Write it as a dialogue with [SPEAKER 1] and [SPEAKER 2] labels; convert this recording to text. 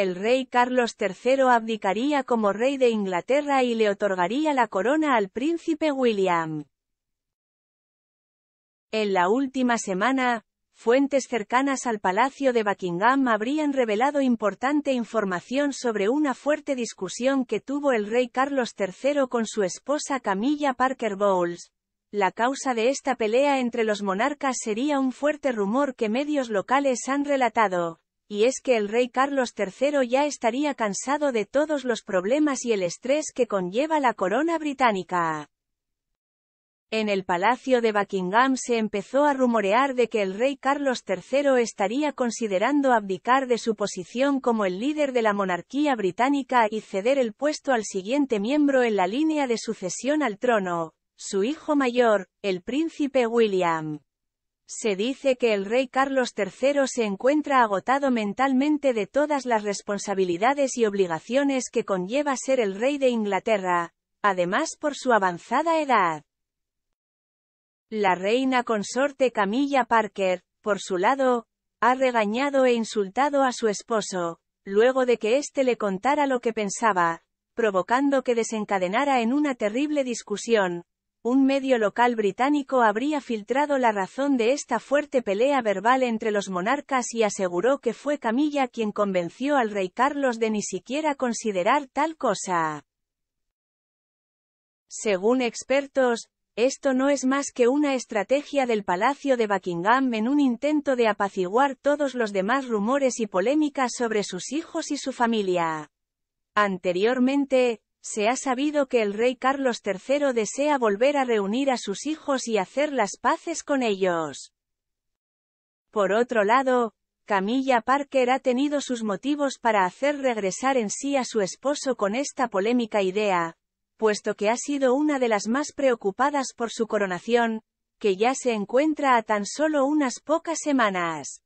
[SPEAKER 1] el rey Carlos III abdicaría como rey de Inglaterra y le otorgaría la corona al príncipe William. En la última semana, fuentes cercanas al Palacio de Buckingham habrían revelado importante información sobre una fuerte discusión que tuvo el rey Carlos III con su esposa Camilla Parker Bowles. La causa de esta pelea entre los monarcas sería un fuerte rumor que medios locales han relatado y es que el rey Carlos III ya estaría cansado de todos los problemas y el estrés que conlleva la corona británica. En el Palacio de Buckingham se empezó a rumorear de que el rey Carlos III estaría considerando abdicar de su posición como el líder de la monarquía británica y ceder el puesto al siguiente miembro en la línea de sucesión al trono, su hijo mayor, el príncipe William. Se dice que el rey Carlos III se encuentra agotado mentalmente de todas las responsabilidades y obligaciones que conlleva ser el rey de Inglaterra, además por su avanzada edad. La reina consorte Camilla Parker, por su lado, ha regañado e insultado a su esposo, luego de que éste le contara lo que pensaba, provocando que desencadenara en una terrible discusión, un medio local británico habría filtrado la razón de esta fuerte pelea verbal entre los monarcas y aseguró que fue Camilla quien convenció al rey Carlos de ni siquiera considerar tal cosa. Según expertos, esto no es más que una estrategia del Palacio de Buckingham en un intento de apaciguar todos los demás rumores y polémicas sobre sus hijos y su familia. Anteriormente, se ha sabido que el rey Carlos III desea volver a reunir a sus hijos y hacer las paces con ellos. Por otro lado, Camilla Parker ha tenido sus motivos para hacer regresar en sí a su esposo con esta polémica idea, puesto que ha sido una de las más preocupadas por su coronación, que ya se encuentra a tan solo unas pocas semanas.